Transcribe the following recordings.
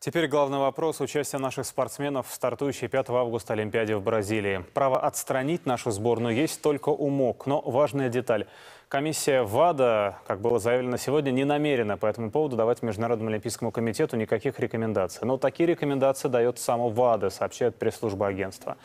Теперь главный вопрос – участия наших спортсменов в стартующей 5 августа Олимпиаде в Бразилии. Право отстранить нашу сборную есть только у МОК, но важная деталь. Комиссия ВАДА, как было заявлено сегодня, не намерена по этому поводу давать Международному Олимпийскому комитету никаких рекомендаций. Но такие рекомендации дает само ВАДА, сообщает пресс-служба агентства.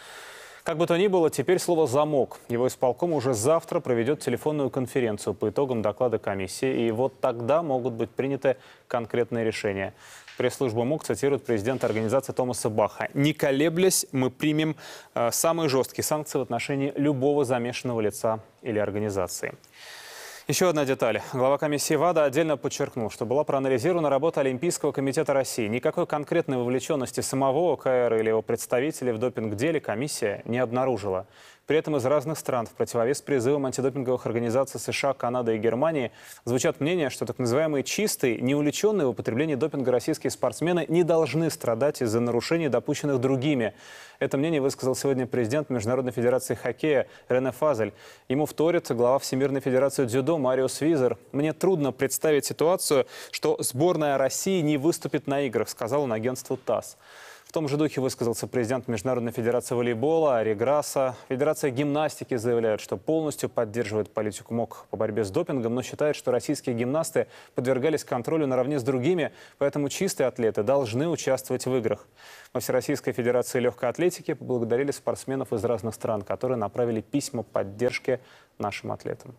Как бы то ни было, теперь слово «замок». Его исполком уже завтра проведет телефонную конференцию по итогам доклада комиссии, и вот тогда могут быть приняты конкретные решения. Пресс-служба МОК цитирует президента организации Томаса Баха. «Не колеблясь, мы примем э, самые жесткие санкции в отношении любого замешанного лица или организации». Еще одна деталь. Глава комиссии ВАДА отдельно подчеркнул, что была проанализирована работа Олимпийского комитета России. Никакой конкретной вовлеченности самого ОКР или его представителей в допинг-деле комиссия не обнаружила при этом из разных стран. В противовес призывам антидопинговых организаций США, Канады и Германии звучат мнения, что так называемые чистые, неувлеченные в употреблении допинга российские спортсмены не должны страдать из-за нарушений, допущенных другими. Это мнение высказал сегодня президент Международной Федерации Хоккея Рене Фазель. Ему вторит глава Всемирной Федерации Дзюдо Марио Свизер. «Мне трудно представить ситуацию, что сборная России не выступит на играх», сказал он агентству ТАСС том же духе высказался президент Международной Федерации волейбола Ари Грасса. Федерация гимнастики заявляет, что полностью поддерживает политику МОК по борьбе с допингом, но считает, что российские гимнасты подвергались контролю наравне с другими, поэтому чистые атлеты должны участвовать в играх. Во Всероссийской Федерации легкой атлетики поблагодарили спортсменов из разных стран, которые направили письма поддержки нашим атлетам.